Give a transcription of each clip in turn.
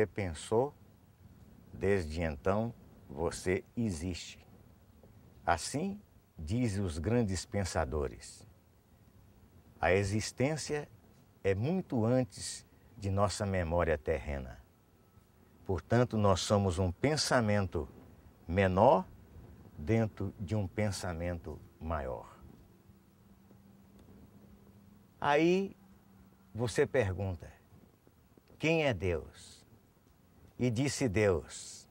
você pensou, desde então você existe. Assim dizem os grandes pensadores. A existência é muito antes de nossa memória terrena. Portanto, nós somos um pensamento menor dentro de um pensamento maior. Aí você pergunta: quem é Deus? E disse Deus,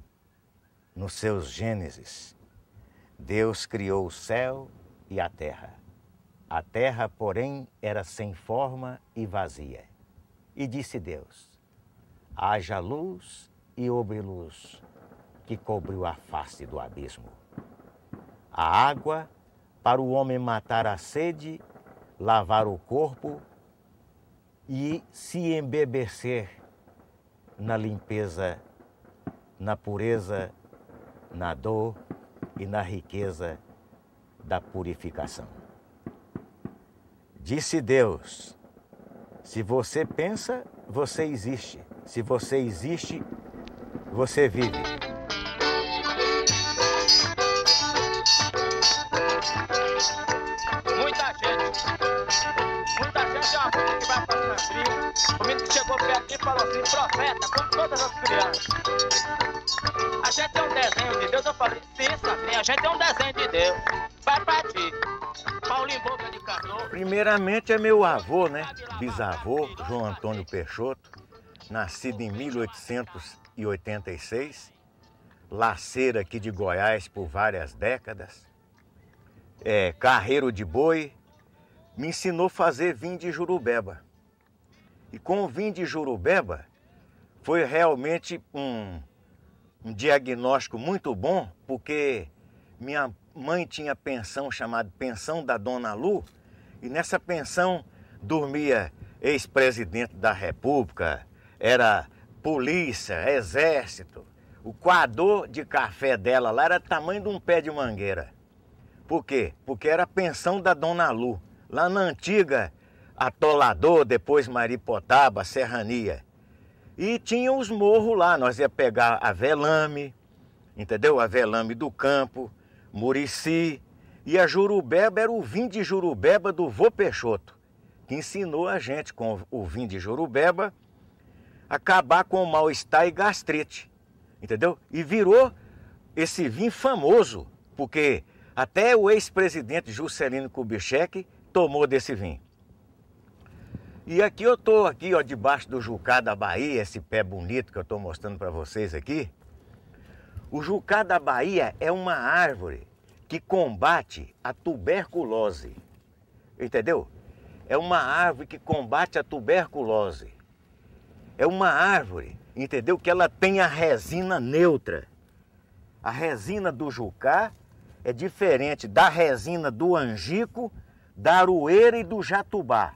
nos seus Gênesis, Deus criou o céu e a terra. A terra, porém, era sem forma e vazia. E disse Deus: Haja luz e houve luz, que cobriu a face do abismo. A água para o homem matar a sede, lavar o corpo e se embebecer na limpeza, na pureza, na dor e na riqueza da purificação. Disse Deus: se você pensa, você existe. Se você existe, você vive. O menino que chegou perto aqui falou assim, profeta, como todas as crianças. A gente é um desenho de Deus, eu falei, sim, Sandrinha, a gente é um desenho de Deus. Vai pra ti. Paulinho Boca de Carnô. Primeiramente é meu avô, né? Bisavô, João Antônio Peixoto, nascido em 1886, laceira aqui de Goiás por várias décadas, é, carreiro de boi, me ensinou a fazer vinho de jurubeba. E com o vinho de Jurubeba, foi realmente um, um diagnóstico muito bom, porque minha mãe tinha pensão chamada Pensão da Dona Lu, e nessa pensão dormia ex-presidente da República, era polícia, exército. O coador de café dela lá era tamanho de um pé de mangueira. Por quê? Porque era a pensão da Dona Lu. Lá na antiga Atolador, depois Maripotaba, Serrania. E tinha os morros lá, nós ia pegar a Velame, entendeu? A Velame do Campo, Murici. E a Jurubeba era o vinho de Jurubeba do Vô Peixoto, que ensinou a gente com o vinho de Jurubeba acabar com o mal-estar e gastrite, entendeu? E virou esse vinho famoso, porque até o ex-presidente Juscelino Kubitschek tomou desse vinho. E aqui eu tô aqui, ó, debaixo do Jucá da Bahia, esse pé bonito que eu tô mostrando para vocês aqui. O Jucá da Bahia é uma árvore que combate a tuberculose. Entendeu? É uma árvore que combate a tuberculose. É uma árvore, entendeu? Que ela tem a resina neutra. A resina do Jucá é diferente da resina do angico, da aroeira e do jatubá.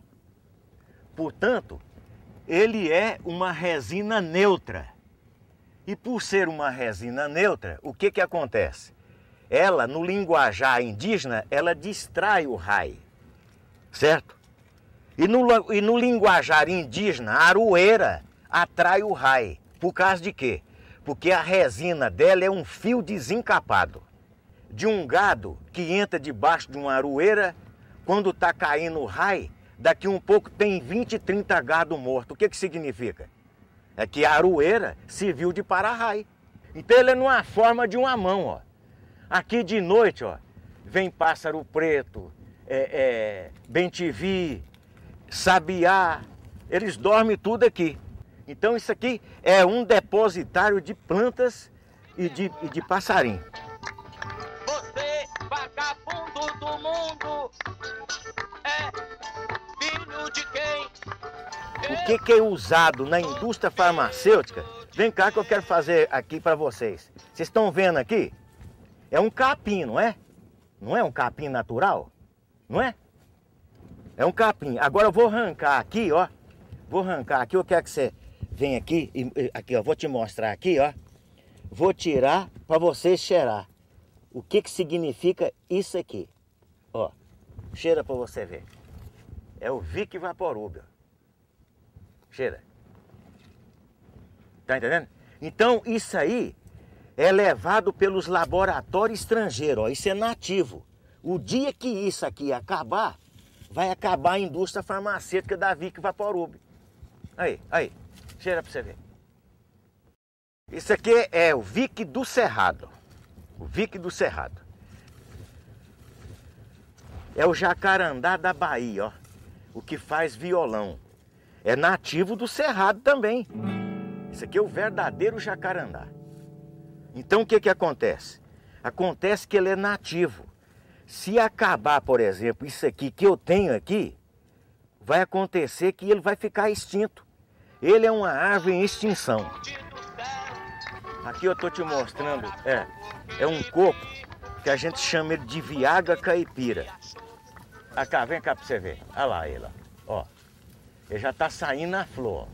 Portanto, ele é uma resina neutra. E por ser uma resina neutra, o que, que acontece? Ela, no linguajar indígena, ela distrai o raio, certo? E no, e no linguajar indígena, a arueira atrai o raio. Por causa de quê? Porque a resina dela é um fio desencapado. De um gado que entra debaixo de uma arueira, quando está caindo o raio, daqui um pouco tem 20, 30 gado morto. O que, que significa? É que a aroeira serviu de para Então ele é numa forma de uma mão, ó. Aqui de noite, ó, vem pássaro preto, é, é, bentivi, sabiá, eles dormem tudo aqui. Então isso aqui é um depositário de plantas e de, e de passarinho. o que, que é usado na indústria farmacêutica, vem cá que eu quero fazer aqui para vocês. Vocês estão vendo aqui? É um capim, não é? Não é um capim natural? Não é? É um capim. Agora eu vou arrancar aqui, ó. Vou arrancar aqui, eu quero que você venha aqui, e, aqui, ó. Vou te mostrar aqui, ó. Vou tirar para você cheirar. O que que significa isso aqui? Ó, cheira para você ver. É o Vic Vaporub. Cheira. Tá entendendo? Então, isso aí é levado pelos laboratórios estrangeiros, ó, isso é nativo. O dia que isso aqui acabar, vai acabar a indústria farmacêutica da Vic Vaporub. Aí, aí, cheira para você ver. Isso aqui é o Vic do Cerrado. O Vic do Cerrado. É o jacarandá da Bahia, ó. O que faz violão é nativo do cerrado também. Isso aqui é o verdadeiro jacarandá. Então o que, que acontece? Acontece que ele é nativo. Se acabar, por exemplo, isso aqui que eu tenho aqui, vai acontecer que ele vai ficar extinto. Ele é uma árvore em extinção. Aqui eu estou te mostrando, é, é um coco que a gente chama ele de viaga caipira. Aqui, vem cá para você ver. Olha lá ele, ó. Ele já está saindo a flor.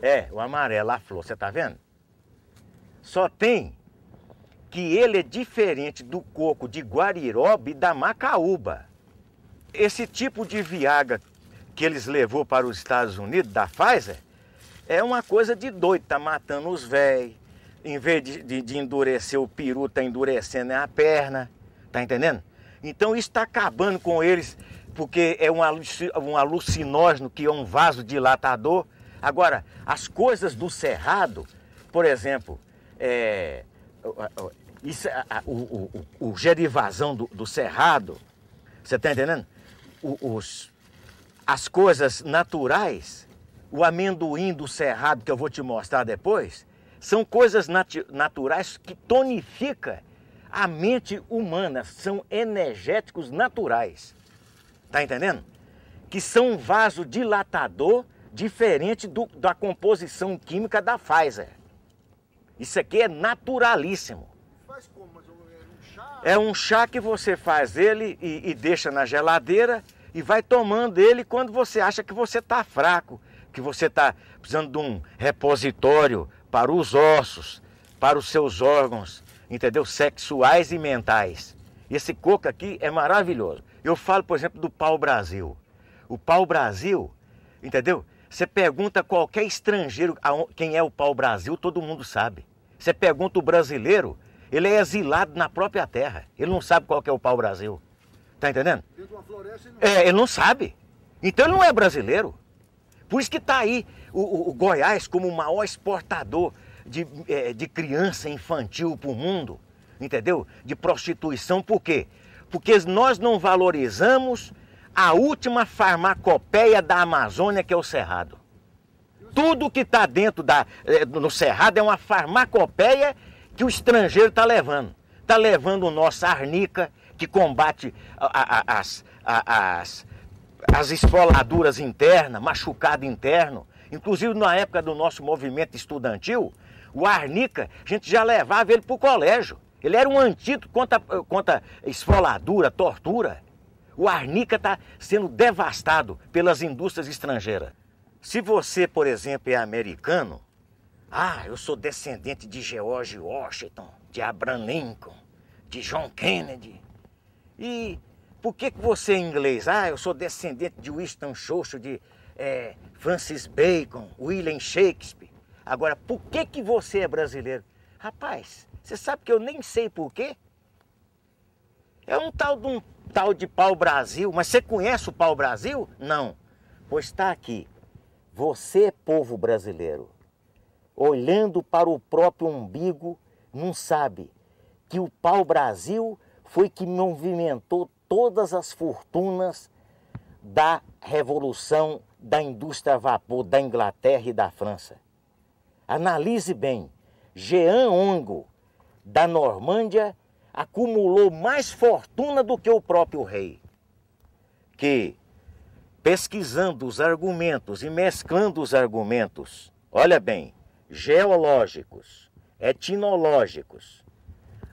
É, o amarelo, a flor, você está vendo? Só tem que ele é diferente do coco de Guariroba e da Macaúba. Esse tipo de viaga que eles levou para os Estados Unidos, da Pfizer, é uma coisa de doido, tá matando os velhos. Em vez de, de, de, endurecer o peru, tá endurecendo a perna, tá entendendo? Então isso está acabando com eles porque é um alucinógeno que é um vasodilatador. Agora, as coisas do cerrado, por exemplo, é, isso, a, o, o, o gerivazão do, do cerrado, você está entendendo? O, os, as coisas naturais, o amendoim do cerrado que eu vou te mostrar depois, são coisas nat naturais que tonifica a mente humana, são energéticos naturais. Tá entendendo? Que são um vaso dilatador diferente do, da composição química da Pfizer. Isso aqui é naturalíssimo. Faz como? Mas é um chá? É um chá que você faz ele e, e deixa na geladeira e vai tomando ele quando você acha que você está fraco, que você está precisando de um repositório para os ossos, para os seus órgãos, entendeu? Sexuais e mentais. Esse coco aqui é maravilhoso. Eu falo, por exemplo, do pau-brasil. O pau-brasil, entendeu? Você pergunta a qualquer estrangeiro quem é o pau-brasil, todo mundo sabe. Você pergunta o brasileiro, ele é exilado na própria terra. Ele não sabe qual é o pau-brasil. Tá entendendo? Floresta, não... É, ele não sabe. Então ele não é brasileiro. Por isso que está aí o, o, o, Goiás como o maior exportador de, é, de criança infantil para o mundo, entendeu? De prostituição, por quê? porque nós não valorizamos a última farmacopeia da Amazônia, que é o Cerrado. Tudo que está dentro da, eh, no Cerrado é uma farmacopeia que o estrangeiro está levando. Está levando o nosso arnica, que combate a, a, as, a, as, as esfoladuras internas, machucado interno. Inclusive, na época do nosso movimento estudantil, o arnica, a gente já levava ele para o colégio. Ele era um antídoto contra, contra esfoladura, tortura. O arnica está sendo devastado pelas indústrias estrangeiras. Se você, por exemplo, é americano, ah, eu sou descendente de George Washington, de Abraham Lincoln, de John Kennedy. E por que, que você é inglês? Ah, eu sou descendente de Winston Churchill, de é, Francis Bacon, William Shakespeare. Agora, por que, que você é brasileiro? Rapaz, você sabe que eu nem sei por quê? É um tal de um tal de pau-brasil, mas você conhece o pau-brasil? Não. Pois está aqui. Você, povo brasileiro, olhando para o próprio umbigo, não sabe que o pau-brasil foi que movimentou todas as fortunas da revolução da indústria a vapor da Inglaterra e da França. Analise bem. Jean Ongo, da Normândia acumulou mais fortuna do que o próprio rei, que, pesquisando os argumentos e mesclando os argumentos, olha bem, geológicos, etnológicos,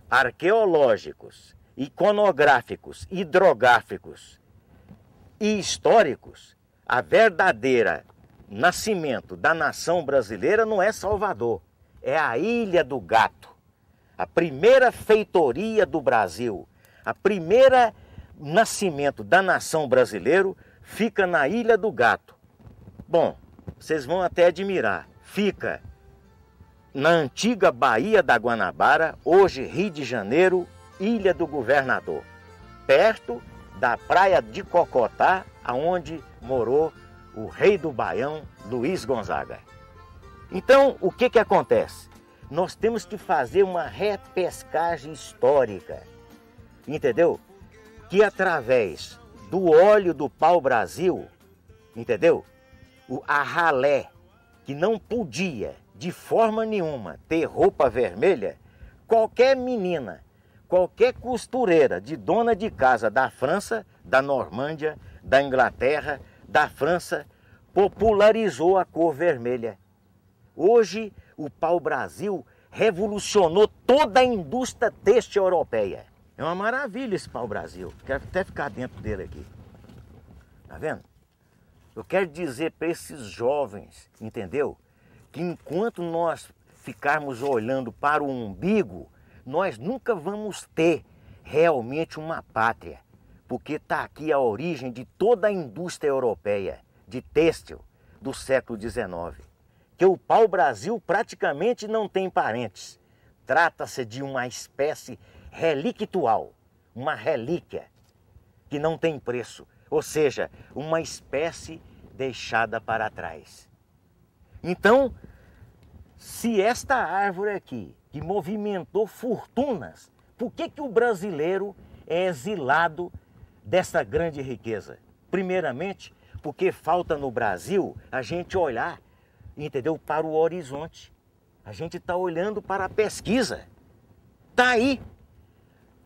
arqueológicos, iconográficos, hidrográficos e históricos, a verdadeira nascimento da nação brasileira não é Salvador, é a Ilha do Gato a primeira feitoria do Brasil, a primeira nascimento da nação brasileira fica na Ilha do Gato. Bom, vocês vão até admirar. Fica na antiga Baía da Guanabara, hoje Rio de Janeiro, Ilha do Governador, perto da praia de Cocotá, aonde morou o rei do Baião, Luiz Gonzaga. Então, o que que acontece? Nós temos que fazer uma repescagem histórica, entendeu? Que através do óleo do pau-brasil, entendeu? O, a ralé, que não podia de forma nenhuma ter roupa vermelha, qualquer menina, qualquer costureira de dona de casa da França, da Normândia, da Inglaterra, da França, popularizou a cor vermelha. Hoje o pau-brasil revolucionou toda a indústria têxtil europeia. É uma maravilha esse pau-brasil. Quero até ficar dentro dele aqui. Tá vendo? Eu quero dizer para esses jovens, entendeu? Que enquanto nós ficarmos olhando para o umbigo, nós nunca vamos ter realmente uma pátria, porque está aqui a origem de toda a indústria europeia de têxtil do século XIX porque o pau-brasil praticamente não tem parentes. Trata-se de uma espécie relictual, uma relíquia que não tem preço, ou seja, uma espécie deixada para trás. Então, se esta árvore aqui, que movimentou fortunas, por que, que o brasileiro é exilado dessa grande riqueza? Primeiramente, porque falta no Brasil a gente olhar entendeu? Para o horizonte. A gente está olhando para a pesquisa. Tá aí.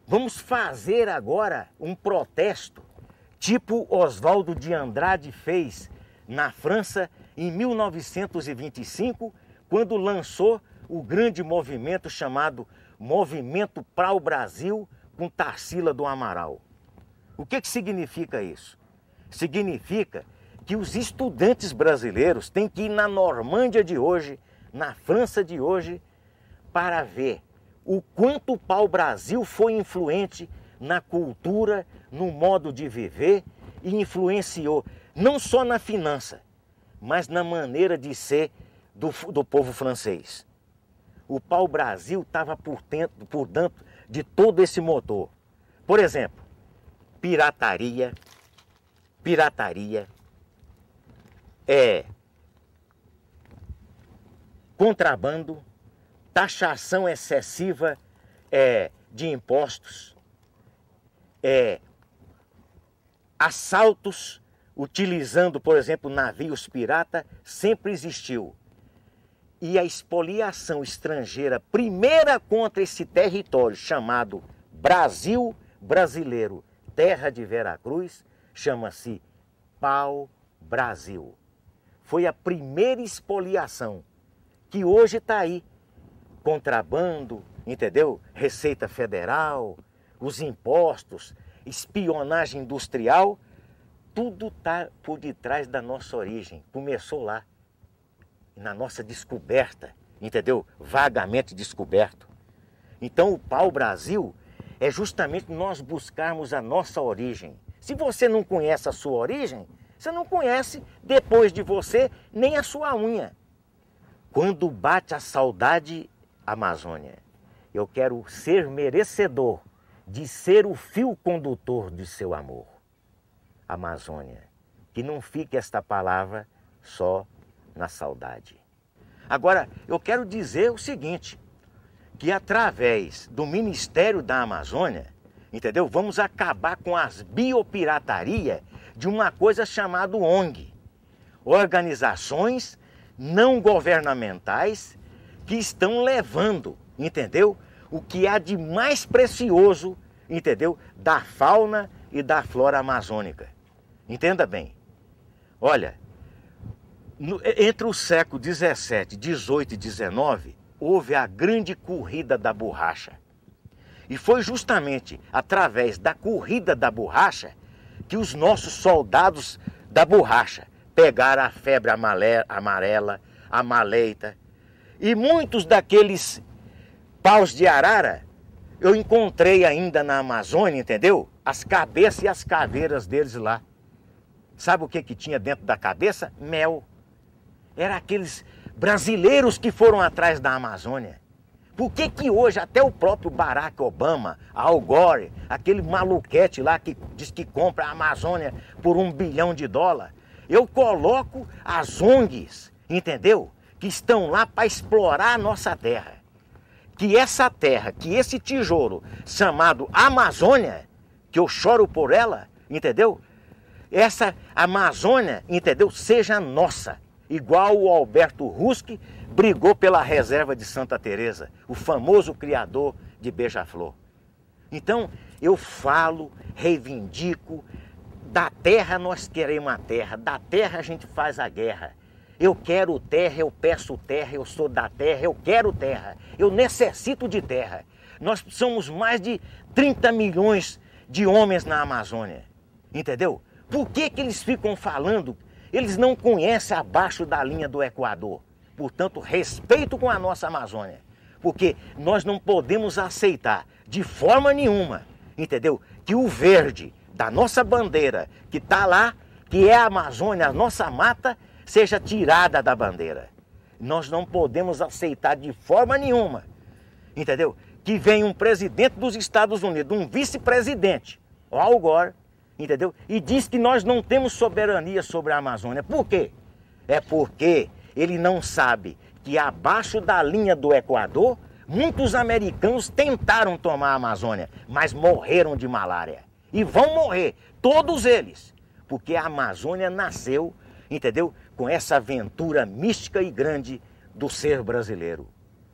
Vamos fazer agora um protesto, tipo Oswaldo de Andrade fez na França em 1925, quando lançou o grande movimento chamado Movimento para o Brasil com Tarsila do Amaral. O que, que significa isso? Significa que os estudantes brasileiros têm que ir na Normândia de hoje, na França de hoje, para ver o quanto o pau-brasil foi influente na cultura, no modo de viver e influenciou não só na finança, mas na maneira de ser do, do povo francês. O pau-brasil estava por, dentro, por dentro de todo esse motor. Por exemplo, pirataria, pirataria, é contrabando, taxação excessiva é, de impostos, é, assaltos utilizando, por exemplo, navios pirata, sempre existiu. E a expoliação estrangeira, primeira contra esse território chamado Brasil brasileiro, terra de Veracruz, chama-se Pau Brasil foi a primeira espoliação, que hoje está aí. Contrabando, entendeu? Receita Federal, os impostos, espionagem industrial, tudo está por detrás da nossa origem. Começou lá, na nossa descoberta, entendeu? Vagamente descoberto. Então o pau-brasil é justamente nós buscarmos a nossa origem. Se você não conhece a sua origem, você não conhece depois de você nem a sua unha. Quando bate a saudade, Amazônia, eu quero ser merecedor de ser o fio condutor de seu amor. Amazônia, que não fique esta palavra só na saudade. Agora, eu quero dizer o seguinte, que através do Ministério da Amazônia, entendeu? Vamos acabar com as biopiratarias de uma coisa chamada ONG organizações não governamentais que estão levando, entendeu? O que há de mais precioso, entendeu? Da fauna e da flora amazônica. Entenda bem. Olha, no, entre o século 17, 18 e 19, houve a grande corrida da borracha. E foi justamente através da corrida da borracha que os nossos soldados da borracha pegaram a febre amarela, a maleita. E muitos daqueles paus de arara eu encontrei ainda na Amazônia, entendeu? As cabeças e as caveiras deles lá. Sabe o que, que tinha dentro da cabeça? Mel. Era aqueles brasileiros que foram atrás da Amazônia. Por que, que hoje até o próprio Barack Obama, Al Gore, aquele maluquete lá que diz que compra a Amazônia por um bilhão de dólar, eu coloco as ONGs, entendeu? Que estão lá para explorar a nossa terra. Que essa terra, que esse tijolo chamado Amazônia, que eu choro por ela, entendeu? Essa Amazônia, entendeu? Seja nossa igual o Alberto Ruski brigou pela reserva de Santa Teresa, o famoso criador de Beija-Flor. Então, eu falo, reivindico, da terra nós queremos a terra, da terra a gente faz a guerra. Eu quero terra, eu peço terra, eu sou da terra, eu quero terra, eu necessito de terra. Nós somos mais de 30 milhões de homens na Amazônia, entendeu? Por que, que eles ficam falando eles não conhecem abaixo da linha do Equador. Portanto, respeito com a nossa Amazônia, porque nós não podemos aceitar de forma nenhuma, entendeu? Que o verde da nossa bandeira que está lá, que é a Amazônia, a nossa mata, seja tirada da bandeira. Nós não podemos aceitar de forma nenhuma, entendeu? Que venha um presidente dos Estados Unidos, um vice-presidente, o Al Gore, entendeu? E diz que nós não temos soberania sobre a Amazônia. Por quê? É porque ele não sabe que abaixo da linha do Equador, muitos americanos tentaram tomar a Amazônia, mas morreram de malária. E vão morrer, todos eles, porque a Amazônia nasceu, entendeu? Com essa aventura mística e grande do ser brasileiro.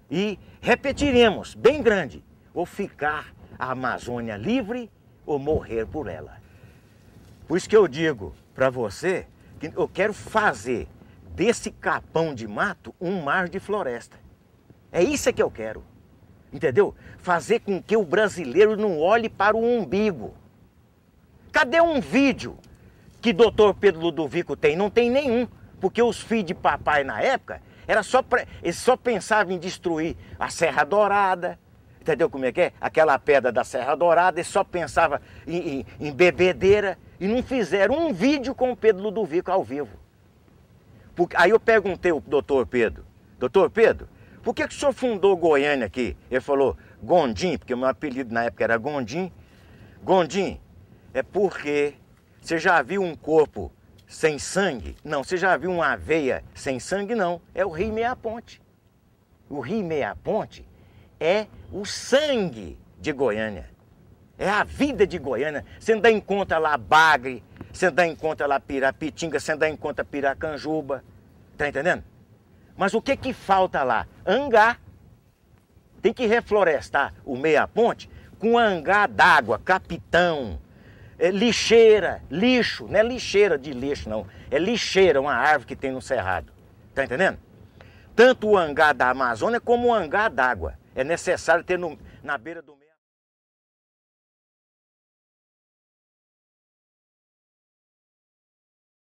E repetiremos, bem grande, ou ficar a Amazônia livre ou morrer por ela. Por isso que eu digo para você que eu quero fazer desse capão de mato um mar de floresta. É isso que eu quero. Entendeu? Fazer com que o brasileiro não olhe para o umbigo. Cadê um vídeo que doutor Pedro Ludovico tem? Não tem nenhum, porque os filhos de papai na época era só pra, eles só pensavam em destruir a Serra Dourada, entendeu como é que é? Aquela pedra da Serra Dourada, eles só pensavam em, em, em bebedeira e não fizeram um vídeo com o Pedro Ludovico ao vivo. Porque, aí eu perguntei ao doutor Pedro, doutor Pedro, por que, que o senhor fundou Goiânia aqui? Ele falou, Gondim, porque meu apelido na época era Gondim. Gondim, é porque você já viu um corpo sem sangue? Não, você já viu uma veia sem sangue? Não, é o Rio Meia Ponte. O Rio Meia Ponte é o sangue de Goiânia. É a vida de Goiânia. Você em encontra lá bagre, você em encontra lá pirapitinga, você em encontra piracanjuba. Tá entendendo? Mas o que que falta lá? Angar. Tem que reflorestar o meia-ponte com hangar d'água, capitão, é lixeira, lixo. Não é lixeira de lixo, não. É lixeira, uma árvore que tem no cerrado. Tá entendendo? Tanto o hangar da Amazônia como o hangar d'água. É necessário ter no, na beira do